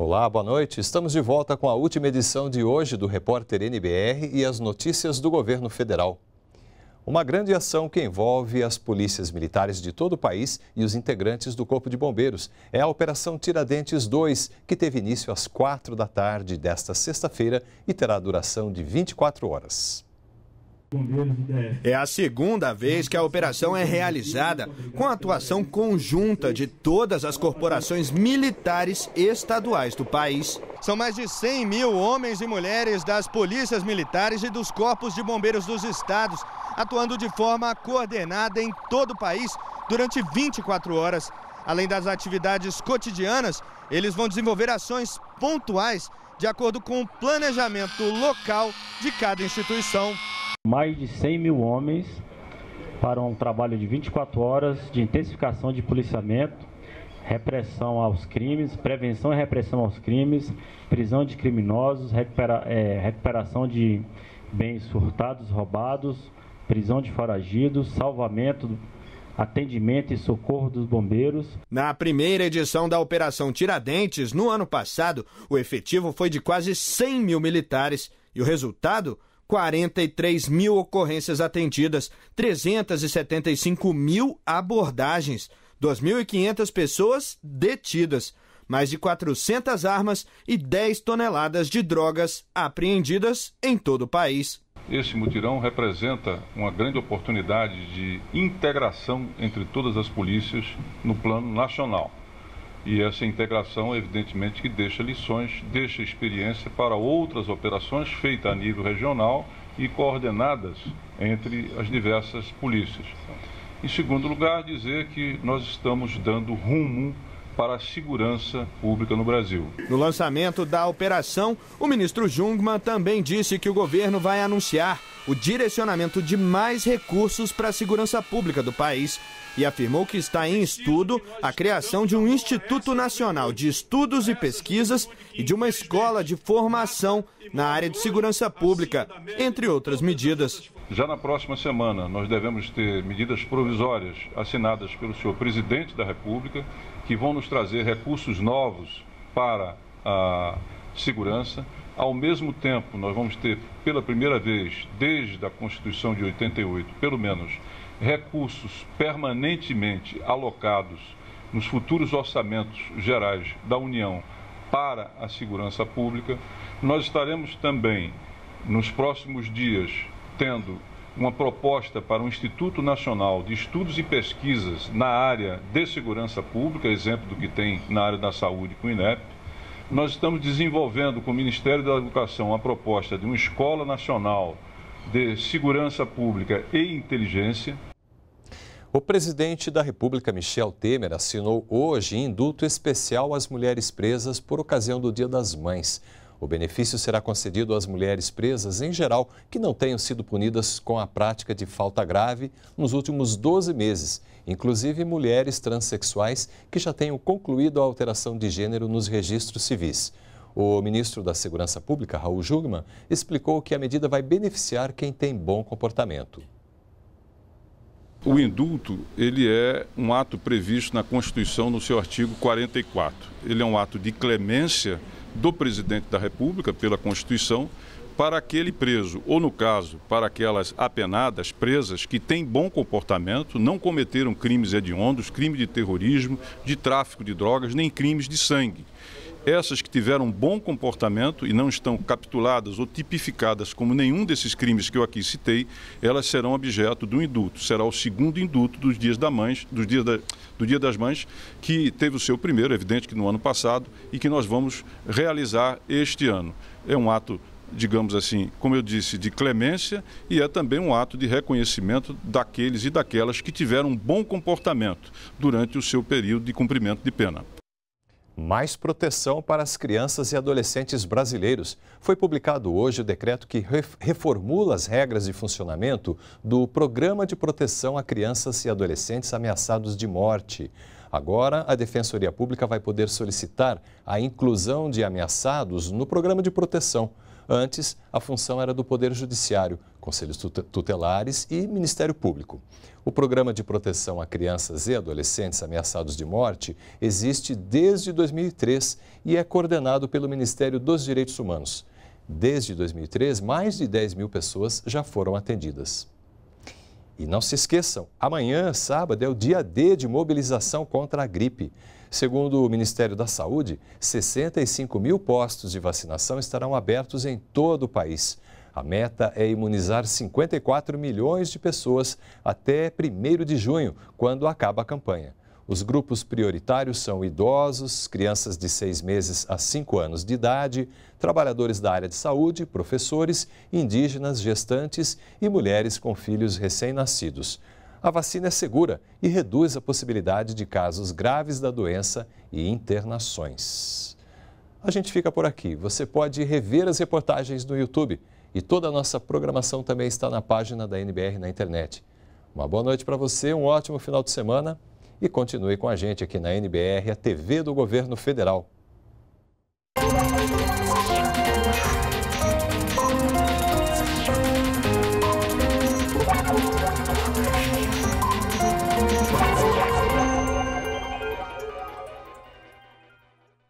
Olá, boa noite. Estamos de volta com a última edição de hoje do Repórter NBR e as notícias do governo federal. Uma grande ação que envolve as polícias militares de todo o país e os integrantes do Corpo de Bombeiros é a Operação Tiradentes 2, que teve início às 4 da tarde desta sexta-feira e terá duração de 24 horas. É a segunda vez que a operação é realizada, com a atuação conjunta de todas as corporações militares estaduais do país. São mais de 100 mil homens e mulheres das polícias militares e dos corpos de bombeiros dos estados, atuando de forma coordenada em todo o país durante 24 horas. Além das atividades cotidianas, eles vão desenvolver ações pontuais de acordo com o planejamento local de cada instituição mais de 100 mil homens para um trabalho de 24 horas de intensificação de policiamento, repressão aos crimes, prevenção e repressão aos crimes, prisão de criminosos, recupera, é, recuperação de bens furtados, roubados, prisão de foragidos, salvamento atendimento e socorro dos bombeiros. Na primeira edição da Operação Tiradentes, no ano passado, o efetivo foi de quase 100 mil militares e o resultado 43 mil ocorrências atendidas, 375 mil abordagens, 2.500 pessoas detidas, mais de 400 armas e 10 toneladas de drogas apreendidas em todo o país. Esse mutirão representa uma grande oportunidade de integração entre todas as polícias no plano nacional e essa integração, evidentemente, que deixa lições, deixa experiência para outras operações feitas a nível regional e coordenadas entre as diversas polícias. Em segundo lugar, dizer que nós estamos dando rumo para a segurança pública no Brasil. No lançamento da operação, o ministro Jungmann também disse que o governo vai anunciar o direcionamento de mais recursos para a segurança pública do país e afirmou que está em estudo a criação de um Instituto Nacional de Estudos e Pesquisas e de uma escola de formação na área de segurança pública, entre outras medidas. Já na próxima semana, nós devemos ter medidas provisórias assinadas pelo senhor presidente da República, que vão nos trazer recursos novos para a segurança. Ao mesmo tempo, nós vamos ter, pela primeira vez, desde a Constituição de 88, pelo menos, recursos permanentemente alocados nos futuros orçamentos gerais da União para a segurança pública. Nós estaremos também, nos próximos dias, tendo uma proposta para um Instituto Nacional de Estudos e Pesquisas na área de segurança pública, exemplo do que tem na área da saúde com o INEP. Nós estamos desenvolvendo com o Ministério da Educação a proposta de uma Escola Nacional de Segurança Pública e Inteligência. O presidente da República, Michel Temer, assinou hoje indulto especial às mulheres presas por ocasião do Dia das Mães. O benefício será concedido às mulheres presas em geral que não tenham sido punidas com a prática de falta grave nos últimos 12 meses, inclusive mulheres transexuais que já tenham concluído a alteração de gênero nos registros civis. O ministro da Segurança Pública, Raul Jungmann explicou que a medida vai beneficiar quem tem bom comportamento. O indulto, ele é um ato previsto na Constituição no seu artigo 44. Ele é um ato de clemência do presidente da República, pela Constituição, para aquele preso, ou no caso, para aquelas apenadas, presas, que têm bom comportamento, não cometeram crimes hediondos, crime de terrorismo, de tráfico de drogas, nem crimes de sangue essas que tiveram bom comportamento e não estão capituladas ou tipificadas como nenhum desses crimes que eu aqui citei, elas serão objeto do indulto. Será o segundo indulto dos dias da mães, dos dias da, do Dia das Mães, que teve o seu primeiro, evidente que no ano passado, e que nós vamos realizar este ano. É um ato digamos assim, como eu disse, de clemência e é também um ato de reconhecimento daqueles e daquelas que tiveram bom comportamento durante o seu período de cumprimento de pena mais proteção para as crianças e adolescentes brasileiros. Foi publicado hoje o decreto que reformula as regras de funcionamento do Programa de Proteção a Crianças e Adolescentes Ameaçados de Morte. Agora, a Defensoria Pública vai poder solicitar a inclusão de ameaçados no programa de proteção. Antes, a função era do Poder Judiciário, conselhos tutelares e Ministério Público. O Programa de Proteção a Crianças e Adolescentes Ameaçados de Morte existe desde 2003 e é coordenado pelo Ministério dos Direitos Humanos. Desde 2003, mais de 10 mil pessoas já foram atendidas. E não se esqueçam, amanhã, sábado, é o dia D de mobilização contra a gripe. Segundo o Ministério da Saúde, 65 mil postos de vacinação estarão abertos em todo o país. A meta é imunizar 54 milhões de pessoas até 1 de junho, quando acaba a campanha. Os grupos prioritários são idosos, crianças de 6 meses a 5 anos de idade, trabalhadores da área de saúde, professores, indígenas, gestantes e mulheres com filhos recém-nascidos a vacina é segura e reduz a possibilidade de casos graves da doença e internações. A gente fica por aqui. Você pode rever as reportagens no YouTube e toda a nossa programação também está na página da NBR na internet. Uma boa noite para você, um ótimo final de semana e continue com a gente aqui na NBR, a TV do Governo Federal.